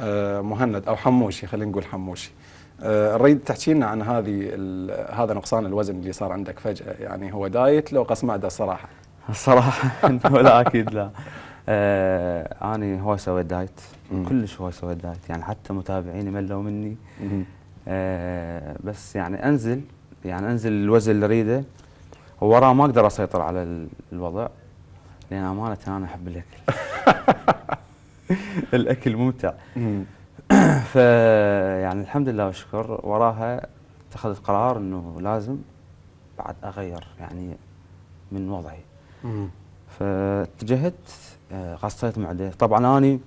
آه، مهند او حموشي خلينا نقول حموشي نريد آه، تحكي لنا عن هذه هذا نقصان الوزن اللي صار عندك فجاه يعني هو دايت لو عدا صراحه الصراحه ولا اكيد لا آه اني هواي سويت دايت كلش هواي سويت دايت يعني حتى متابعيني ملوا مني آه بس يعني انزل يعني انزل الوزن اللي اريده وراه ما اقدر اسيطر على الوضع لان امانه انا احب الاكل الاكل ممتع فيعني الحمد لله والشكر وراها اتخذت قرار انه لازم بعد اغير يعني من وضعي فاتجهت غسلت آه، معده طبعا اني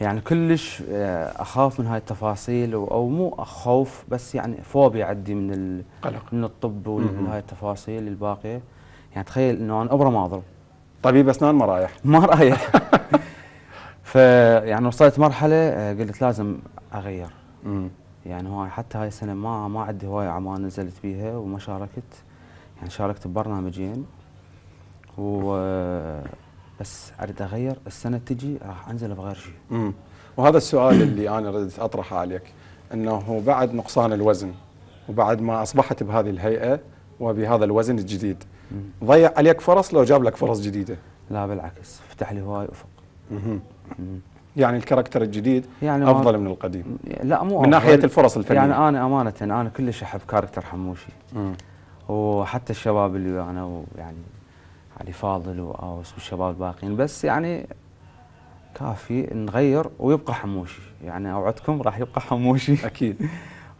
يعني كلش آه، اخاف من هاي التفاصيل او مو اخوف بس يعني فوبيا عندي من القلق من الطب ومن هاي التفاصيل الباقيه يعني تخيل انه انا ابره ما اضرب طبيب اسنان ما رايح ما رايح فيعني وصلت مرحله آه، قلت لازم اغير مم. يعني هواي حتى هاي السنه ما ما عندي هواي اعمال نزلت بيها وما شاركت يعني شاركت ببرنامجين و آه، بس اريد اغير السنه تجي راح انزل بغير شيء. وهذا السؤال اللي انا ردت اطرحه عليك انه بعد نقصان الوزن وبعد ما اصبحت بهذه الهيئه وبهذا الوزن الجديد ضيع عليك فرص لو جاب لك فرص جديده. لا بالعكس فتح لي هواي افق. يعني الكاركتر الجديد يعني افضل من القديم لا مو من ناحيه الفرص الفنيه يعني انا امانه انا كلش احب كاركتر حموشي وحتى الشباب اللي انا ويعني علي فاضل واوس والشباب الباقيين بس يعني كافي نغير ويبقى حموشي يعني اوعدكم راح يبقى حموشي اكيد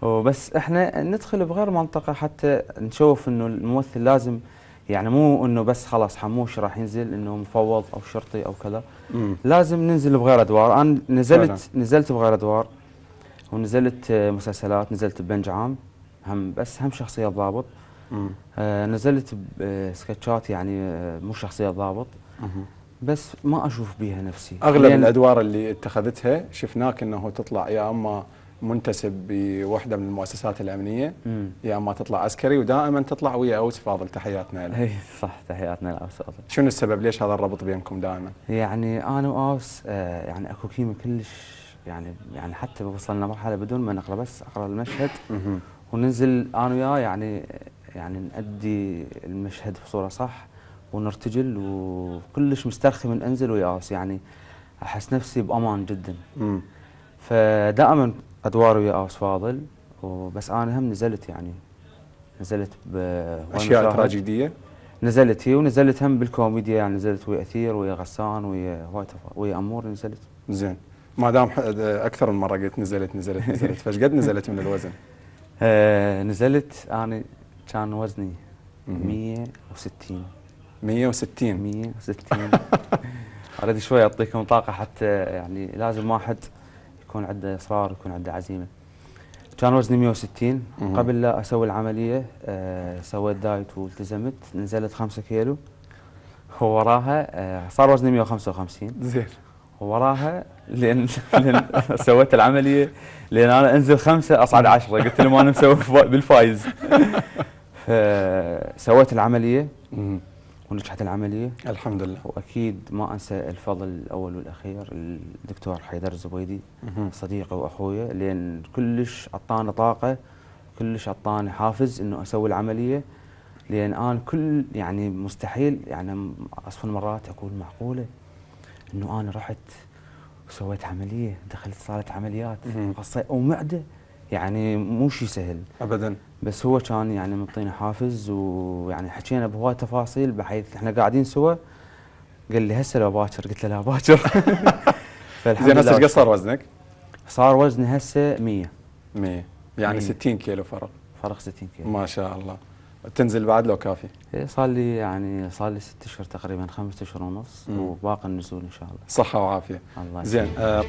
وبس احنا ندخل بغير منطقه حتى نشوف انه الممثل لازم يعني مو انه بس خلاص حموش راح ينزل انه مفوض او شرطي او كذا لازم ننزل بغير ادوار انا نزلت فعلا. نزلت بغير ادوار ونزلت مسلسلات نزلت ببنج عام هم بس هم شخصيه ضابط آه نزلت بسكتشات آه، يعني آه، مو شخصيه ضابط بس ما اشوف بيها نفسي اغلب الادوار اللي اتخذتها شفناك انه تطلع يا اما منتسب بوحده من المؤسسات الامنيه يا اما تطلع عسكري ودائما تطلع ويا اوس فاضل تحياتنا له. اي صح تحياتنا لاوس فاضل. شنو السبب ليش هذا الربط بينكم دائما؟ يعني انا واوس آه، يعني اكو كيمه كلش يعني يعني حتى وصلنا مرحله بدون ما نقرا بس اقرا المشهد وننزل انا وياه يعني يعني نأدي المشهد بصوره صح ونرتجل وكلش مسترخي من انزل ويا أوس يعني احس نفسي بامان جدا. فدائما ادوار ويا اوس فاضل وبس انا هم نزلت يعني نزلت ب اشياء تراجيديه نزلت هي ونزلت هم بالكوميديا يعني نزلت ويا اثير ويا غسان ويا هواي ويا امور نزلت زين ما دام اكثر من مره قلت نزلت نزلت نزلت فايش قد نزلت من الوزن؟ آه نزلت انا كان وزني 160 160 160 اريد شوي اعطيكم طاقه حتى يعني لازم واحد يكون عنده اصرار يكون عنده عزيمه كان وزني 160 مم. قبل لا اسوي العمليه آه سويت دايت والتزمت نزلت 5 كيلو ووراها آه صار وزني 155 زين ووراها لان, لأن سويت العمليه لان انا انزل خمسه اصعد 10 قلت لهم انا مسوي بالفايز فسويت العمليه مم. ونجحت العملية؟ الحمد لله وأكيد ما أنسى الفضل الأول والأخير الدكتور حيدر الزبيدي صديقي وأخويا لأن كلش أعطاني طاقة كلش أعطاني حافز أنه أسوي العملية لأن أنا كل يعني مستحيل يعني أصف مرات أقول معقولة أنه أنا رحت وسويت عملية دخلت صالة عمليات ومعدة يعني مو شيء سهل ابدا بس هو كان يعني منطينا حافز ويعني حكينا بهواي تفاصيل بحيث احنا قاعدين سوا قال لي هسه لو باكر قلت له لا باكر زين هسه قصر صار وزنك؟ صار وزني هسه 100 100 يعني 60 كيلو فرق فرق 60 كيلو ما شاء الله تنزل بعد لو كافي إيه، صار لي يعني صار لي ست اشهر تقريبا خمسة اشهر ونص وباقي النزول ان شاء الله صحه وعافيه الله زين آه،